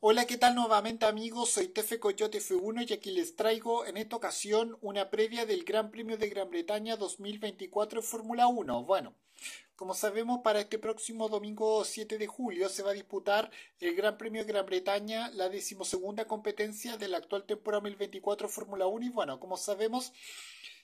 Hola, ¿qué tal nuevamente amigos? Soy Tefe Coyote F1 y aquí les traigo en esta ocasión una previa del Gran Premio de Gran Bretaña 2024 Fórmula 1. Bueno, como sabemos, para este próximo domingo 7 de julio se va a disputar el Gran Premio de Gran Bretaña, la decimosegunda competencia de la actual temporada 2024 Fórmula 1. Y bueno, como sabemos,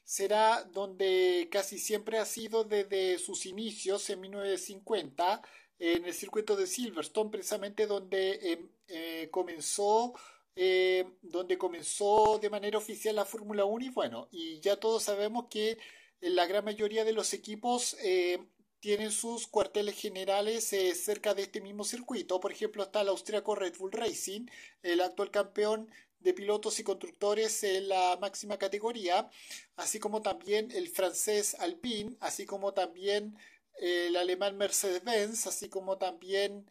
será donde casi siempre ha sido desde sus inicios en 1950 en el circuito de Silverstone, precisamente donde em, eh, comenzó em, donde comenzó de manera oficial la Fórmula 1 y bueno, y ya todos sabemos que la gran mayoría de los equipos em, tienen sus cuarteles generales eh, cerca de este mismo circuito. Por ejemplo, está el austriaco Red Bull Racing, el actual campeón de pilotos y constructores en la máxima categoría, así como también el francés Alpine, así como también el alemán Mercedes-Benz, así como también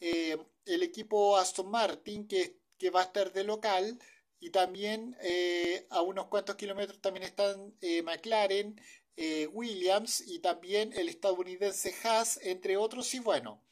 eh, el equipo Aston Martin, que, va a estar de local, y también eh, a unos cuantos kilómetros también están eh, McLaren, Williams y también el estadounidense Haas, entre otros, y bueno.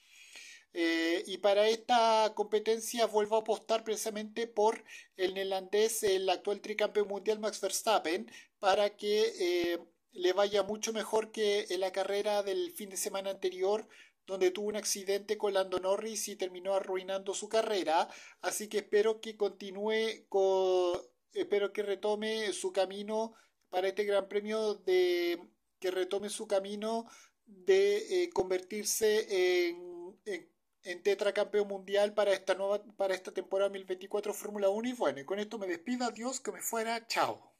y para esta competencia vuelvo a apostar precisamente por el neerlandés, el actual tricampeón mundial Max Verstappen, para que le vaya mucho mejor que en la carrera del fin de semana anterior donde tuvo un accidente con Lando Norris y terminó arruinando su carrera, así que espero que continúe con espero que retome su camino para este gran premio de que retome su camino de eh, convertirse en, en, tetracampeón mundial para esta nueva para esta temporada 2024 Fórmula 1 y bueno, con esto me despido, adiós, que me fuera, chao.